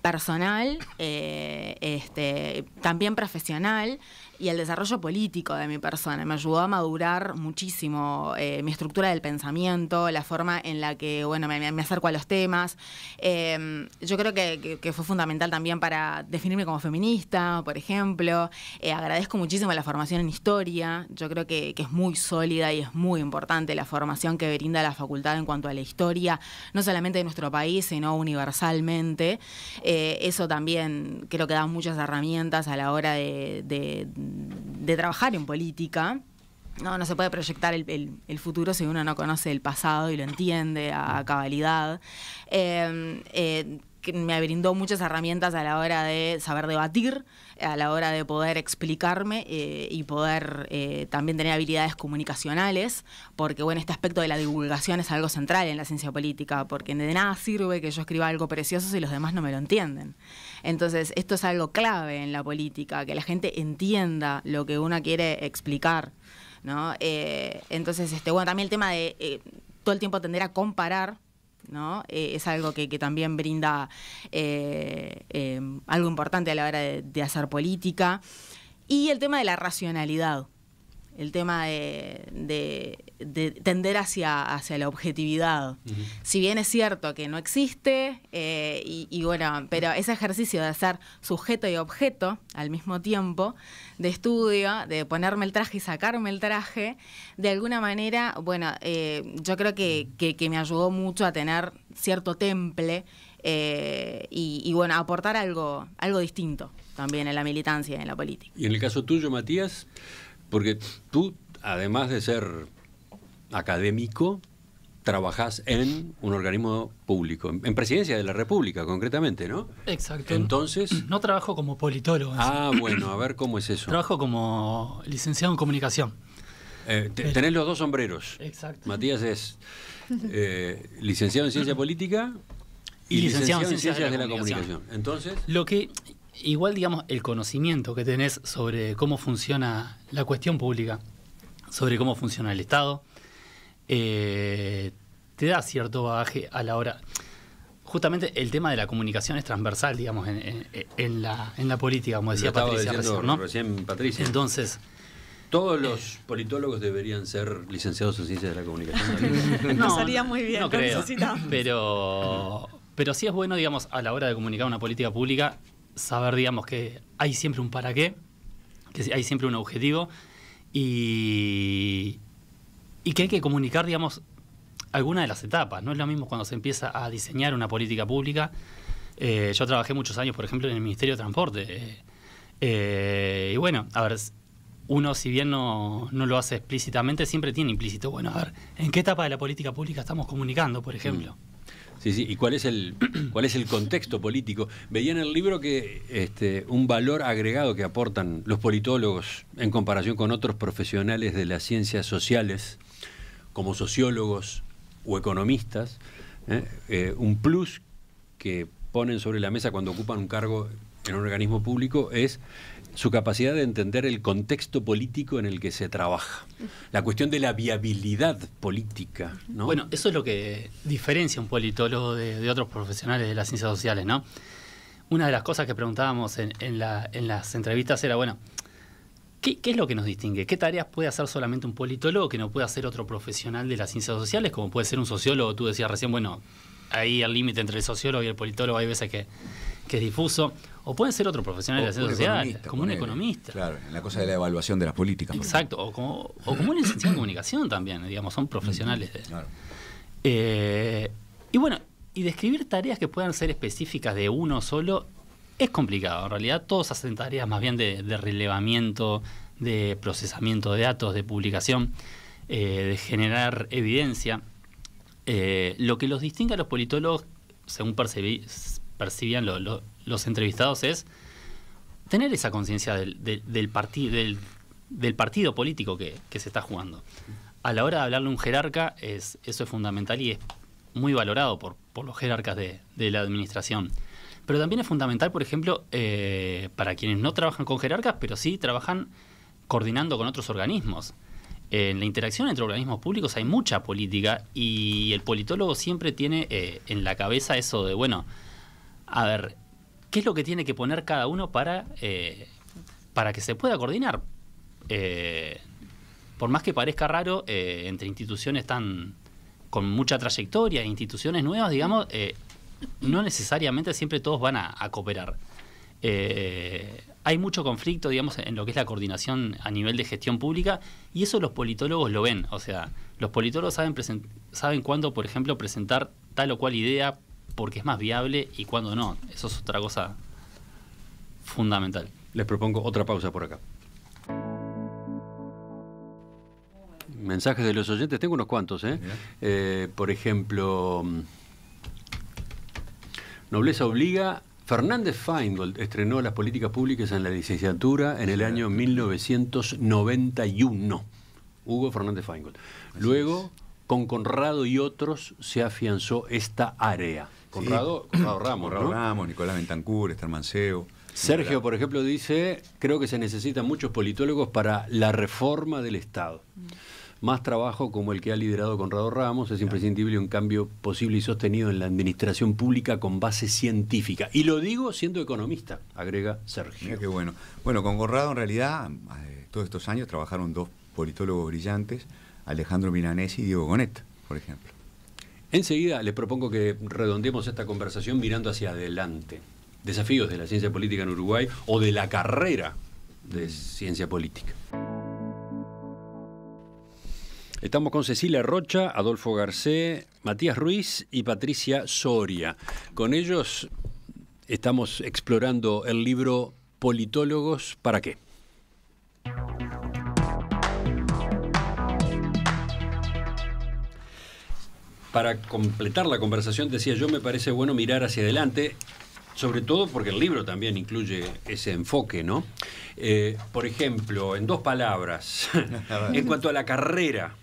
personal, eh, este, también profesional y el desarrollo político de mi persona. Me ayudó a madurar muchísimo eh, mi estructura del pensamiento, la forma en la que bueno, me, acerco a los temas. Em, yo creo que, fue fundamental también para definirme como feminista, por ejemplo. Eh, agradezco muchísimo la formación en historia. Yo creo que, es muy sólida y es muy importante la formación que brinda la facultad en cuanto a la historia, no solamente de nuestro país, sino universalmente. Eh, eso también creo que da muchas herramientas a la hora de de trabajar en política. No, no se puede proyectar el, el, futuro si uno no conoce el pasado y lo entiende a, cabalidad. Eh, eh, me brindó muchas herramientas a la hora de saber debatir, a la hora de poder explicarme eh, y poder eh, también tener habilidades comunicacionales, porque bueno, este aspecto de la divulgación es algo central en la ciencia política, porque de nada sirve que yo escriba algo precioso si los demás no me lo entienden. Entonces, esto es algo clave en la política, que la gente entienda lo que uno quiere explicar. Eh, entonces, este, bueno, también el tema de todo el tiempo tender a comparar eh, es algo que, también brinda eh, eh, algo importante a la hora de hacer política. Y el tema de la racionalidad, el tema de, tender hacia, hacia la objetividad. Si bien es cierto que no existe, eh, y, bueno, pero ese ejercicio de hacer sujeto y objeto al mismo tiempo, de estudio, de ponerme el traje y sacarme el traje, de alguna manera, bueno, eh, yo creo que, me ayudó mucho a tener cierto temple. Eh, y, y, bueno, aportar algo, algo distinto también en la militancia y en la política. Y en el caso tuyo, Matías, porque tú, además de ser académico, trabajás en un organismo público, en presidencia de la República concretamente, ¿no? Exacto. Entonces... No trabajo como politólogo. Ah, bueno, a ver cómo es eso. Trabajo como licenciado en comunicación. Eh, tenés los dos sombreros. Exacto. Matías es eh, licenciado en ciencia política y licenciado, en ciencias de la comunicación. Entonces... Lo que igual, digamos, el conocimiento que tenés sobre cómo funciona la cuestión pública, sobre cómo funciona el Estado, eh, te da cierto bagaje a la hora. Justamente el tema de la comunicación es transversal, digamos, en, en, la, en la política, como decía Patricia recién, ¿no? Patricia. Entonces. Todos los eh, politólogos deberían ser licenciados en ciencias de la comunicación. no, salía muy bien, no creo, Pero, pero sí es bueno, digamos, a la hora de comunicar una política pública, saber, digamos, que hay siempre un para qué, que hay siempre un objetivo y, y que hay que comunicar, digamos, alguna de las etapas. No es lo mismo cuando se empieza a diseñar una política pública. Eh, yo trabajé muchos años, por ejemplo, en el Ministerio de Transporte. Eh, y bueno, a ver, uno si bien no, no, lo hace explícitamente, siempre tiene implícito, bueno, a ver, ¿en qué etapa de la política pública estamos comunicando, por ejemplo? Mm. Sí, sí. ¿Y cuál es el cuál es el contexto político? Veía en el libro que este, un valor agregado que aportan los politólogos en comparación con otros profesionales de las ciencias sociales, como sociólogos o economistas, ¿eh? Eh, un plus que ponen sobre la mesa cuando ocupan un cargo en un organismo público es su capacidad de entender el contexto político en el que se trabaja. La cuestión de la viabilidad política. Bueno, eso es lo que diferencia un politólogo de, otros profesionales de las ciencias sociales, ¿no? Una de las cosas que preguntábamos en, las entrevistas era, bueno, ¿Qué, ¿qué, es lo que nos distingue? ¿Qué tareas puede hacer solamente un politólogo que no puede hacer otro profesional de las ciencias sociales, como puede ser un sociólogo? Tú decías recién, bueno, ahí el límite entre el sociólogo y el politólogo hay veces que, que es difuso, o pueden ser otro profesional de la sociedad, como un economista. Claro, en la cosa de la evaluación de las políticas. Exacto, o como, una como de comunicación también, digamos, son profesionales de... Claro. Eh, y bueno, y describir tareas que puedan ser específicas de uno solo es complicado. En realidad todos hacen tareas más bien de, relevamiento, de procesamiento de datos, de publicación, eh, de generar evidencia. Eh, lo que los distingue a los politólogos, según percibí, percibían los entrevistados es tener esa conciencia del, del, del, del, partido político que, se está jugando. A la hora de hablarle a un jerarca, es, eso es fundamental y es muy valorado por, por los jerarcas de, de, la administración. Pero también es fundamental, por ejemplo, eh, para quienes no trabajan con jerarcas, pero sí trabajan coordinando con otros organismos. En la interacción entre organismos públicos hay mucha política y el politólogo siempre tiene eh, en la cabeza eso de, bueno, a ver, ¿qué es lo que tiene que poner cada uno para, eh, para que se pueda coordinar? Eh, por más que parezca raro, eh, entre instituciones tan con mucha trayectoria, instituciones nuevas, digamos, no necesariamente siempre todos van a, cooperar. hay mucho conflicto, digamos, en lo que es la coordinación a nivel de gestión pública y eso los politólogos lo ven. O sea, los politólogos saben, saben cuándo, por ejemplo, presentar tal o cual idea porque es más viable y cuando no. Eso es otra cosa fundamental. Les propongo otra pausa por acá. Mensajes de los oyentes, tengo unos cuantos, ¿eh? eh por ejemplo, mm, Nobleza Obliga, Fernández Feingold estrenó las políticas públicas en la licenciatura en el año 1991. Hugo Fernández Feingold. Luego, con Conrado y otros se afianzó esta área. Conrado, Ramos. Nicolás Ventancur, Esther Manceo. Sergio, por ejemplo, dice, creo que se necesitan muchos politólogos para la reforma del Estado. Más trabajo como el que ha liderado Conrado Ramos es imprescindible un cambio posible y sostenido en la administración pública con base científica. Y lo digo siendo economista, agrega Sergio. Mira qué bueno. Bueno, con Conrado en realidad, eh, todos estos años trabajaron dos politólogos brillantes, Alejandro Milanesi y Diego Gonet, por ejemplo. Enseguida les propongo que redondeemos esta conversación mirando hacia adelante. Desafíos de la ciencia política en Uruguay o de la carrera de ciencia política. Estamos con Cecilia Rocha, Adolfo Garcé, Matías Ruiz y Patricia Soria. Con ellos estamos explorando el libro Politólogos para qué. para completar la conversación, decía yo, me parece bueno mirar hacia adelante, sobre todo porque el libro también incluye ese enfoque, ¿no? Eh, por ejemplo, en dos palabras, en cuanto a la carrera,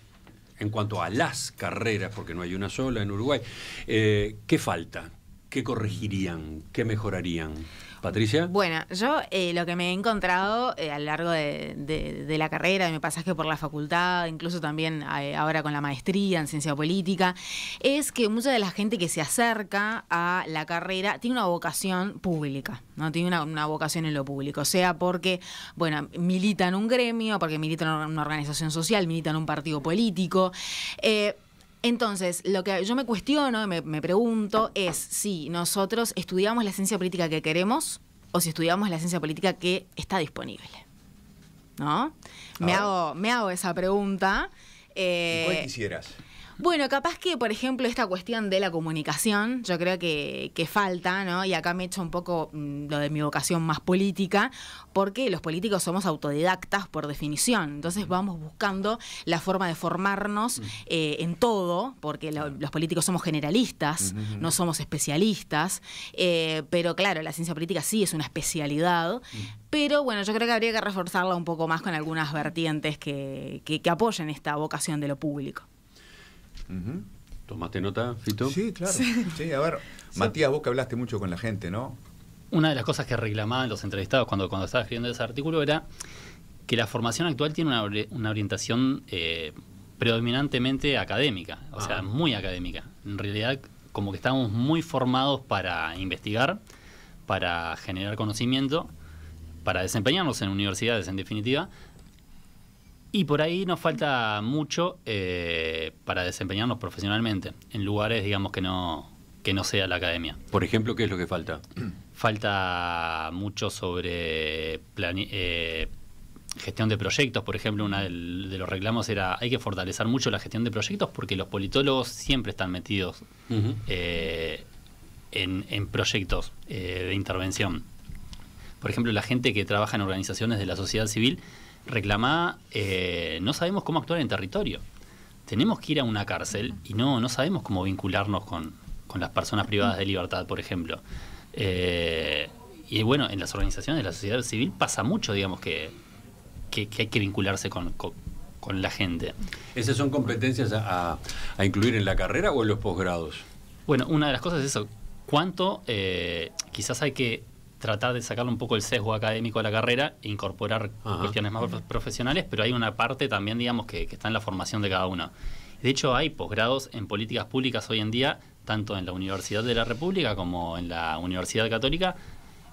en cuanto a las carreras, porque no hay una sola en Uruguay, eh, ¿qué falta? ¿Qué corregirían? ¿Qué mejorarían? Patricia. Bueno, yo eh, lo que me he encontrado eh, a lo largo de, la carrera, de mi pasaje por la facultad, incluso también eh, ahora con la maestría en ciencia política, es que mucha de la gente que se acerca a la carrera tiene una vocación pública, ¿no? Tiene una, vocación en lo público, sea porque, bueno, militan un gremio, porque militan en una organización social, militan en un partido político. Entonces, lo que yo me cuestiono, me, pregunto, es si nosotros estudiamos la ciencia política que queremos o si estudiamos la ciencia política que está disponible. ¿No? Me, hago, esa pregunta. Eh, quisieras? Bueno, capaz que, por ejemplo, esta cuestión de la comunicación, yo creo que, falta, ¿no? Y acá me echo un poco mm, lo de mi vocación más política, porque los políticos somos autodidactas por definición, entonces vamos buscando la forma de formarnos eh, en todo, porque los políticos somos generalistas, no somos especialistas, eh, pero claro, la ciencia política sí es una especialidad, pero bueno, yo creo que habría que reforzarla un poco más con algunas vertientes que apoyen esta vocación de lo público. Tomaste nota, Fito. Sí, claro. Sí, a ver, Matías, vos que hablaste mucho con la gente, ¿no? Una de las cosas que reclamaban los entrevistados cuando, cuando estaba escribiendo ese artículo era que la formación actual tiene una, orientación eh, predominantemente académica, o sea, ah. muy académica. En realidad, como que estamos muy formados para investigar, para generar conocimiento, para desempeñarnos en universidades, en definitiva, y por ahí nos falta mucho eh, para desempeñarnos profesionalmente, en lugares, digamos, que no, que no sea la academia. Por ejemplo, ¿qué es lo que falta? Falta mucho sobre eh, gestión de proyectos. Por ejemplo, uno de los reclamos era hay que fortalecer mucho la gestión de proyectos porque los politólogos siempre están metidos eh, en, proyectos de intervención. Por ejemplo, la gente que trabaja en organizaciones de la sociedad civil reclama, eh, no sabemos cómo actuar en territorio. Tenemos que ir a una cárcel y no, no sabemos cómo vincularnos con, las personas privadas de libertad, por ejemplo. Eh, y bueno, en las organizaciones de la sociedad civil pasa mucho, digamos, que, hay que vincularse con, la gente. ¿Esas son competencias a, incluir en la carrera o en los posgrados? Bueno, una de las cosas es eso. ¿Cuánto eh, quizás hay que tratar de sacarle un poco el sesgo académico a la carrera e incorporar cuestiones más profesionales, pero hay una parte también, digamos, que, está en la formación de cada uno. De hecho, hay posgrados en políticas públicas hoy en día, tanto en la Universidad de la República como en la Universidad Católica,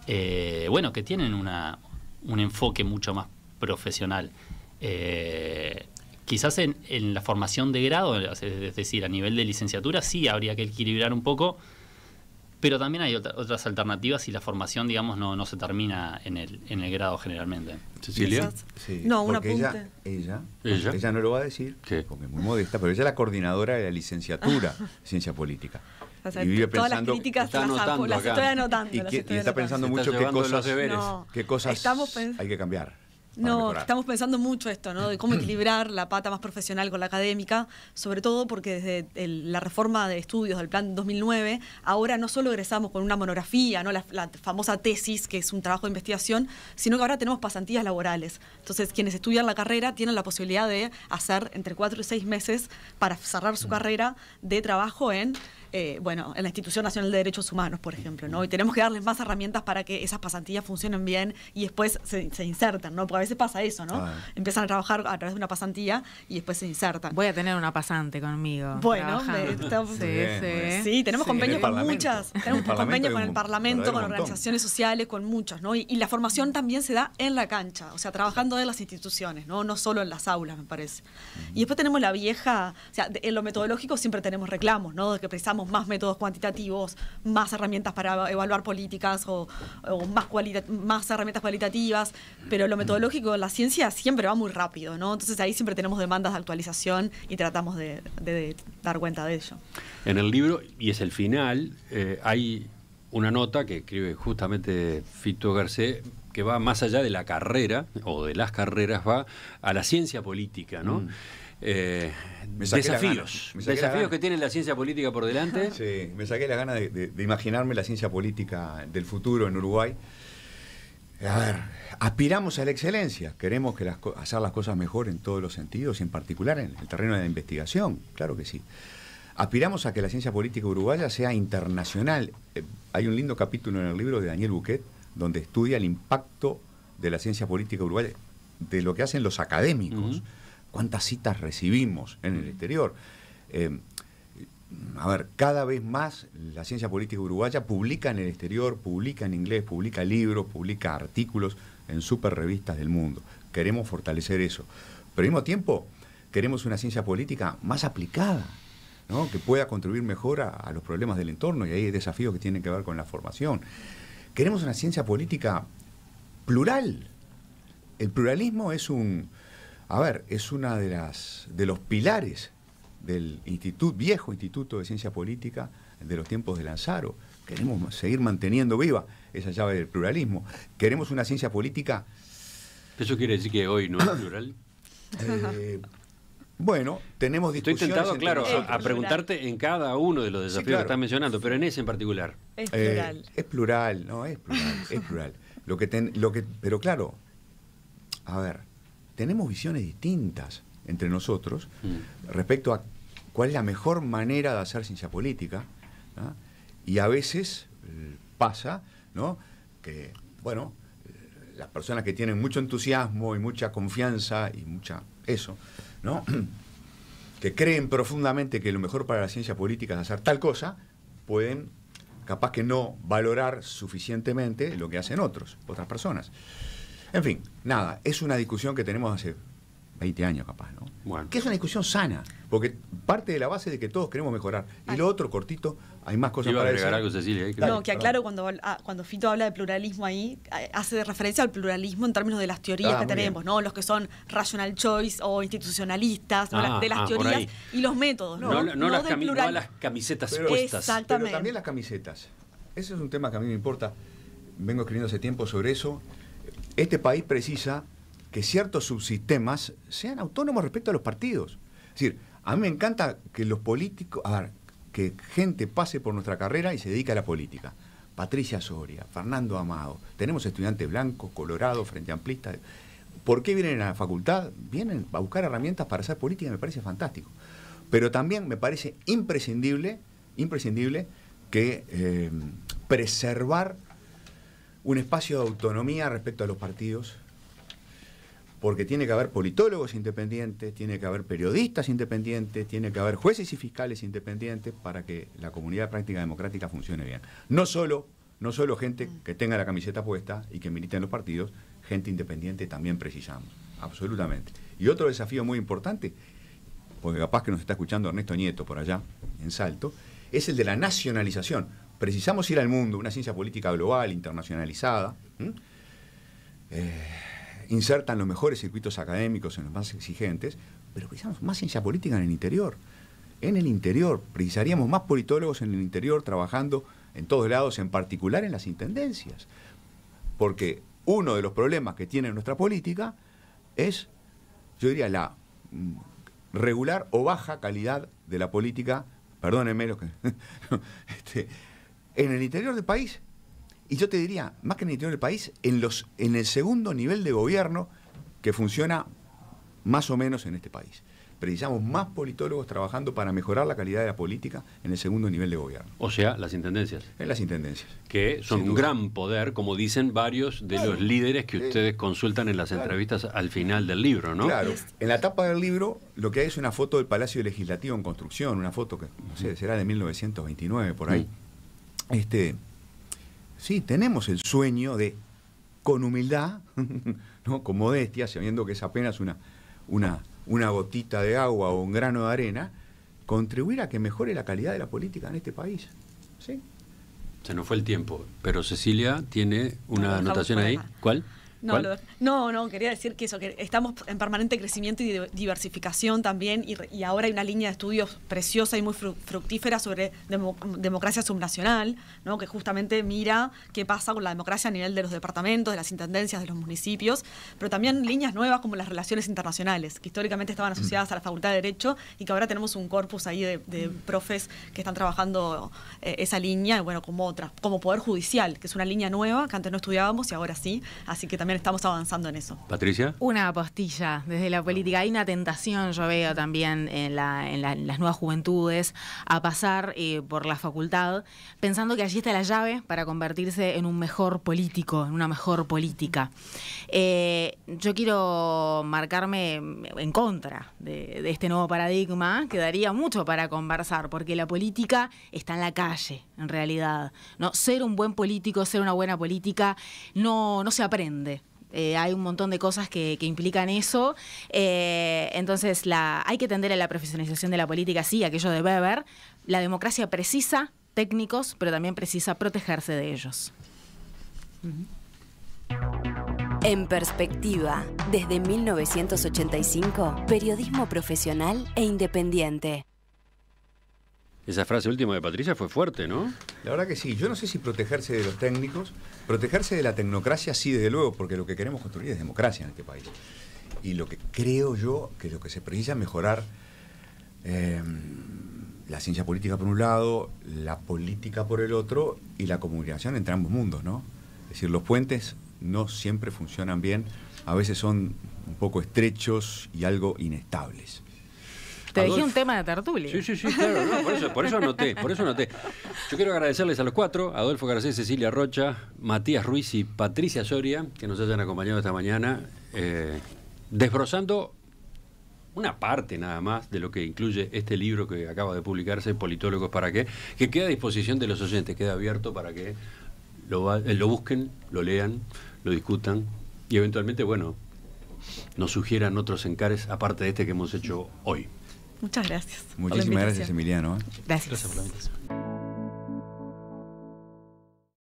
eh, bueno, que tienen una, un enfoque mucho más profesional. Eh, quizás en, en, la formación de grado, es decir, a nivel de licenciatura, sí habría que equilibrar un poco pero también hay otras alternativas y la formación, digamos, no, no se termina en el, en el grado generalmente. ¿Cecilia? Sí, no, una ella, ella, ella, no lo va a decir, porque es muy modesta, pero ella es la coordinadora de la licenciatura en Ciencia Política. O sea, y vive todas las críticas está anotando las, estoy anotando. Y, está pensando mucho qué cosas, qué cosas hay que cambiar. No, estamos pensando mucho esto, ¿no? De cómo equilibrar la pata más profesional con la académica, sobre todo porque desde la reforma de estudios del plan 2009, ahora no solo egresamos con una monografía, ¿no? La, la, famosa tesis, que es un trabajo de investigación, sino que ahora tenemos pasantías laborales. Entonces, quienes estudian la carrera tienen la posibilidad de hacer entre cuatro y seis meses para cerrar su mm. carrera de trabajo en eh, bueno, en la Institución Nacional de Derechos Humanos, por ejemplo, ¿no? Y tenemos que darles más herramientas para que esas pasantías funcionen bien y después se, insertan, ¿no? Porque a veces pasa eso, ¿no? Ah. Empiezan a trabajar a través de una pasantía y después se insertan. Voy a tener una pasante conmigo. Bueno, sí, tenemos convenios con muchas, tenemos convenios con el Parlamento, con organizaciones sociales, con muchas, ¿no? Y, la formación mm. también se da en la cancha, o sea, trabajando en las instituciones, ¿no? No solo en las aulas, me parece. Y mm. después tenemos la vieja, o sea, en lo metodológico siempre tenemos reclamos, ¿no? que más métodos cuantitativos, más herramientas para evaluar políticas o, más, más herramientas cualitativas, pero lo metodológico, la ciencia siempre va muy rápido, ¿no? Entonces ahí siempre tenemos demandas de actualización y tratamos de, dar cuenta de ello. En el libro, y es el final, eh, hay una nota que escribe justamente Fito Garcés que va más allá de la carrera o de las carreras, va a la ciencia política, ¿no? Mm. Eh, desafíos. que tiene la ciencia política por delante. Sí, me saqué la gana de, imaginarme la ciencia política del futuro en Uruguay. A ver, aspiramos a la excelencia, queremos hacer las cosas mejor en todos los sentidos, y en particular en el terreno de la investigación, claro que sí. Aspiramos a que la ciencia política uruguaya sea internacional. Eh, hay un lindo capítulo en el libro de Daniel Buquet donde estudia el impacto de la ciencia política uruguaya, de lo que hacen los académicos cuántas citas recibimos en el exterior. Eh, a ver, cada vez más la ciencia política uruguaya publica en el exterior, publica en inglés, publica libros, publica artículos en super revistas del mundo. Queremos fortalecer eso. Pero al mismo tiempo, queremos una ciencia política más aplicada, ¿no? que pueda contribuir mejor a, los problemas del entorno y hay desafíos que tienen que ver con la formación. Queremos una ciencia política plural. El pluralismo es un, a ver, es una de las de los pilares del instituto, viejo Instituto de Ciencia Política de los tiempos de Lanzaro. Queremos seguir manteniendo viva esa llave del pluralismo. Queremos una ciencia política. ¿Eso quiere decir que hoy no es plural? Eh, bueno, tenemos discusiones. Estoy tentado, claro, a, preguntarte en cada uno de los desafíos que estás mencionando, pero en ese en particular. Es eh, plural. es plural, no, es plural, es plural. Lo que lo que, pero claro, a ver, tenemos visiones distintas entre nosotros mm. respecto a cuál es la mejor manera de hacer ciencia política. Y a veces eh, pasa que, bueno, eh, las personas que tienen mucho entusiasmo y mucha confianza y mucha eso, ¿no? que creen profundamente que lo mejor para la ciencia política es hacer tal cosa, pueden capaz que no valorar suficientemente lo que hacen otros, otras personas. En fin, nada, es una discusión que tenemos hace 20 años capaz, ¿no? Bueno. Que es una discusión sana, porque parte de la base de que todos queremos mejorar. Y lo otro, cortito, hay más cosas para decir. no, que aclaro ah, cuando, Fito habla de pluralismo ahí, eh, hace referencia al pluralismo en términos de las teorías ah, que tenemos, ¿no? Los que son rational choice o institucionalistas, ah, de las teorías y los métodos, ¿no? No, las, camisetas puestas. también las camisetas. Ese es un tema que a mí me importa. Vengo escribiendo hace tiempo sobre eso este país precisa que ciertos subsistemas sean autónomos respecto a los partidos. Es decir, a mí me encanta que los políticos, a que gente pase por nuestra carrera y se dedique a la política. Patricia Soria, Fernando Amado, tenemos estudiantes blancos, colorados, frente Amplista. ¿Por qué vienen a la facultad? Vienen a buscar herramientas para hacer política, y me parece fantástico. Pero también me parece imprescindible, imprescindible que eh, preservar un espacio de autonomía respecto a los partidos, porque tiene que haber politólogos independientes, tiene que haber periodistas independientes, tiene que haber jueces y fiscales independientes para que la comunidad de práctica democrática funcione bien. No solo, no solo gente mm. que tenga la camiseta puesta y que milite en los partidos, gente independiente también precisamos, absolutamente. Y otro desafío muy importante, porque capaz que nos está escuchando Ernesto Nieto por allá, en Salto, es el de la nacionalización precisamos ir al mundo, una ciencia política global, internacionalizada, eh, insertan los mejores circuitos académicos en los más exigentes, pero precisamos más ciencia política en el interior. En el interior, precisaríamos más politólogos en el interior trabajando en todos lados, en particular en las intendencias. Porque uno de los problemas que tiene nuestra política es, yo diría, la mm, regular o baja calidad de la política, perdónenme los que, este, en el interior del país, y yo te diría, más que en el interior del país, en, los, en el segundo nivel de gobierno que funciona más o menos en este país. Precisamos más politólogos trabajando para mejorar la calidad de la política en el segundo nivel de gobierno. O sea, las intendencias. En las intendencias. Que son un gran poder, como dicen varios de los líderes que ustedes consultan en las entrevistas al final del libro, ¿no? Claro. En la tapa del libro lo que hay es una foto del Palacio Legislativo en construcción, una foto que, no sé, será de 1929 por ahí. Mm este, sí, tenemos el sueño de, con humildad, ¿no? con modestia, sabiendo que es apenas una, una, una gotita de agua o un grano de arena, contribuir a que mejore la calidad de la política en este país. ¿Sí? Se nos fue el tiempo, pero Cecilia tiene una anotación ahí. ¿Cuál? No, no, quería decir que eso, que estamos en permanente crecimiento y diversificación también, y, ahora hay una línea de estudios preciosa y muy fructífera sobre democracia subnacional, ¿no? que justamente mira qué pasa con la democracia a nivel de los departamentos, de las intendencias, de los municipios, pero también líneas nuevas como las relaciones internacionales, que históricamente estaban asociadas mm. a la Facultad de Derecho y que ahora tenemos un corpus ahí de, mm. profes que están trabajando eh, esa línea, y bueno, como otra como Poder Judicial, que es una línea nueva que antes no estudiábamos y ahora sí, así que también estamos avanzando en eso. Patricia. Una apostilla desde la política. Hay una tentación, yo veo también en, las nuevas juventudes, a pasar eh, por la facultad pensando que allí está la llave para convertirse en un mejor político, en una mejor política. Eh, yo quiero marcarme en contra de, de este nuevo paradigma, Quedaría mucho para conversar, porque la política está en la calle, en realidad. ¿no? Ser un buen político, ser una buena política, no, se aprende. Eh, hay un montón de cosas que, implican eso. Eh, entonces, hay que tender a la profesionalización de la política, sí, aquello debe haber. La democracia precisa técnicos, pero también precisa protegerse de ellos. En perspectiva, desde 1985, periodismo profesional e independiente. Esa frase última de Patricia fue fuerte, ¿no? La verdad que sí. Yo no sé si protegerse de los técnicos, protegerse de la tecnocracia sí, desde luego, porque lo que queremos construir es democracia en este país. Y lo que creo yo que lo que se precisa es mejorar eh, la ciencia política por un lado, la política por el otro y la comunicación entre ambos mundos, ¿no? Es decir, los puentes no siempre funcionan bien, a veces son un poco estrechos y algo inestables. Te dejé un tema de tertulia. Sí, sí, sí, claro, por, eso, por eso anoté, por eso anoté. Yo quiero agradecerles a los cuatro, Adolfo Garcés, Cecilia Rocha, Matías Ruiz y Patricia Soria, que nos hayan acompañado esta mañana, eh, desbrozando una parte nada más de lo que incluye este libro que acaba de publicarse, Politólogos para qué, que queda a disposición de los oyentes, queda abierto para que lo, eh, lo busquen, lo lean, lo discutan y eventualmente, bueno, nos sugieran otros encares aparte de este que hemos hecho hoy. Muchas gracias. Muchísimas gracias, Emiliano. Gracias. por la invitación.